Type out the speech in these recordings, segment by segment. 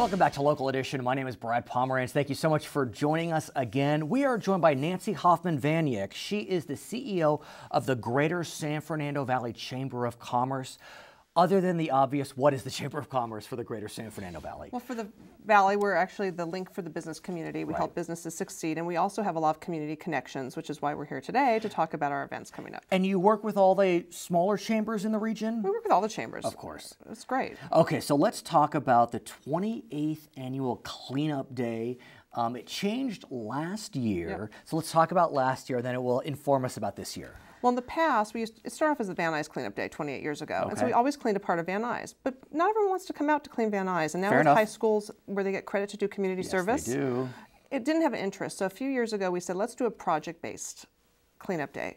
Welcome back to Local Edition. My name is Brad Pomerantz. Thank you so much for joining us again. We are joined by Nancy Hoffman Vaniak. She is the CEO of the Greater San Fernando Valley Chamber of Commerce other than the obvious, what is the Chamber of Commerce for the greater San Fernando Valley? Well, for the Valley, we're actually the link for the business community. We right. help businesses succeed, and we also have a lot of community connections, which is why we're here today to talk about our events coming up. And you work with all the smaller chambers in the region? We work with all the chambers. Of course. It's great. Okay, so let's talk about the 28th Annual Cleanup Day um, it changed last year, yep. so let's talk about last year, and then it will inform us about this year. Well, in the past, we used to, it started off as the Van Nuys cleanup day 28 years ago, okay. and so we always cleaned a part of Van Nuys. But not everyone wants to come out to clean Van Nuys, and now Fair high schools where they get credit to do community yes, service, they do. it didn't have an interest. So a few years ago, we said let's do a project-based cleanup day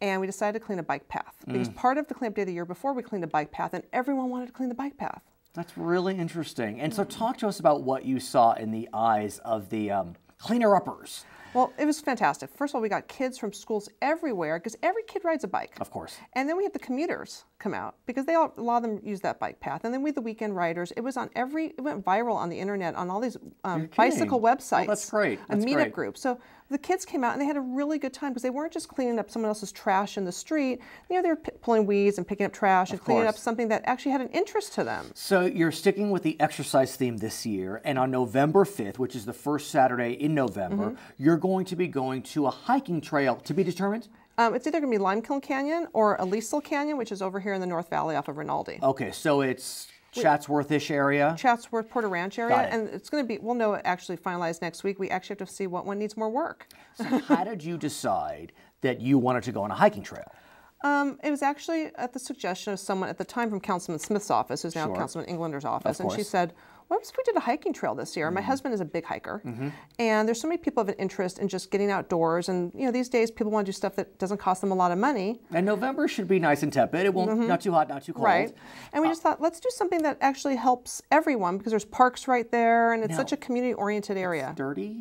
and we decided to clean a bike path because mm. part of the cleanup day the year before we cleaned a bike path and everyone wanted to clean the bike path that's really interesting. And so, talk to us about what you saw in the eyes of the um, cleaner uppers. Well, it was fantastic. First of all, we got kids from schools everywhere because every kid rides a bike. Of course. And then we had the commuters come out because they all, a lot of them use that bike path. And then we had the weekend riders. It was on every, it went viral on the internet on all these um, bicycle oh, websites. Well, that's great. That's a meetup great. group. So the kids came out and they had a really good time because they weren't just cleaning up someone else's trash in the street. You know, they were pulling weeds and picking up trash of and cleaning course. up something that actually had an interest to them. So you're sticking with the exercise theme this year, and on November 5th, which is the first Saturday in November, mm -hmm. you're you're going to be going to a hiking trail to be determined? Um, it's either going to be Limekiln Canyon or Elisal Canyon, which is over here in the North Valley off of Rinaldi. Okay, so it's Chatsworth-ish area. Chatsworth, Porter Ranch area, it. and it's going to be. We'll know it actually finalized next week. We actually have to see what one needs more work. so how did you decide that you wanted to go on a hiking trail? Um, it was actually at the suggestion of someone at the time from Councilman Smith's office, who's now sure. Councilman Englander's office, of and she said, what if we did a hiking trail this year, mm -hmm. my mm-hmm. husband is a big hiker, mm -hmm. and there's so many people of an interest in just getting outdoors. And you know, these days people want to do stuff that doesn't cost them a lot of money. And November should be nice and tepid. It won't mm -hmm. not too hot, not too cold. Right. And we uh, just thought let's do something that actually helps everyone because there's parks right there, and it's no, such a community-oriented area. dirty.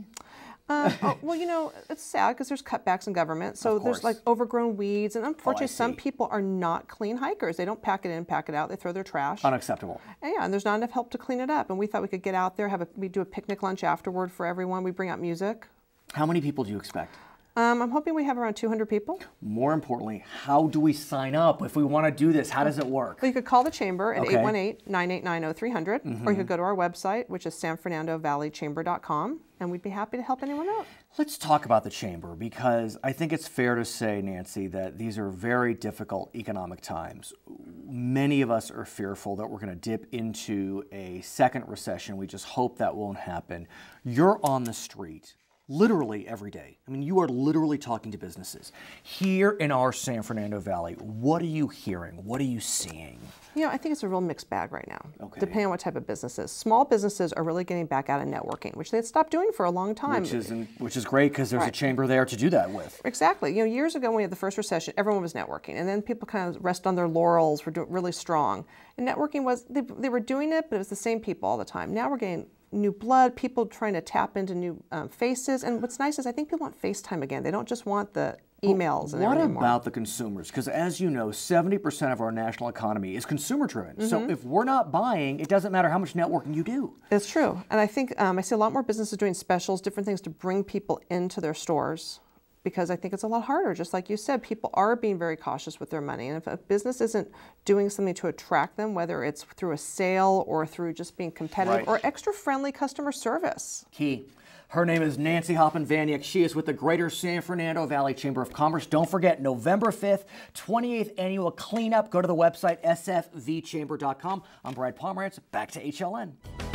Uh, oh, well, you know, it's sad because there's cutbacks in government. So there's like overgrown weeds. And oh, unfortunately, oh, some people are not clean hikers. They don't pack it in, pack it out. They throw their trash. Unacceptable. And yeah, and there's not enough help to clean it up. And we thought we could get out there, have a, we do a picnic lunch afterward for everyone. We bring out music. How many people do you expect? Um, I'm hoping we have around 200 people. More importantly, how do we sign up if we want to do this? How does it work? Well, you could call the chamber at 818-989-0300, or you mm-hmm. could go to our website, which is sanfernandovalleychamber.com, and we'd be happy to help anyone out. Let's talk about the chamber because I think it's fair to say, Nancy, that these are very difficult economic times. Many of us are fearful that we're going to dip into a second recession. We just hope that won't happen. You're on the street literally every day. I mean, you are literally talking to businesses. Here in our San Fernando Valley, what are you hearing? What are you seeing? You know, I think it's a real mixed bag right now, okay. depending on what type of businesses. Small businesses are really getting back out of networking, which they had stopped doing for a long time. Which is, which is great because there's right. a chamber there to do that with. Exactly. You know, years ago when we had the first recession, everyone was networking, and then people kind of rest on their laurels, were doing really strong. And networking was, they, they were doing it, but it was the same people all the time. Now we're getting new blood, people trying to tap into new um, faces. And what's nice is I think people want FaceTime again. They don't just want the emails well, what about the consumers because as you know 70% of our national economy is consumer driven mm -hmm. so mm-hmm. if we're not buying it doesn't matter how much networking you do it's true and i think um, i see a lot more businesses doing specials different things to bring people into their stores because I think it's a lot harder. Just like you said, people are being very cautious with their money. And if a business isn't doing something to attract them, whether it's through a sale or through just being competitive right. or extra friendly customer service. Key. Her name is Nancy Hoppin Vaniak. She is with the Greater San Fernando Valley Chamber of Commerce. Don't forget, November 5th, 28th annual cleanup. Go to the website sfvchamber.com. I'm Brad Pomerantz. Back to HLN.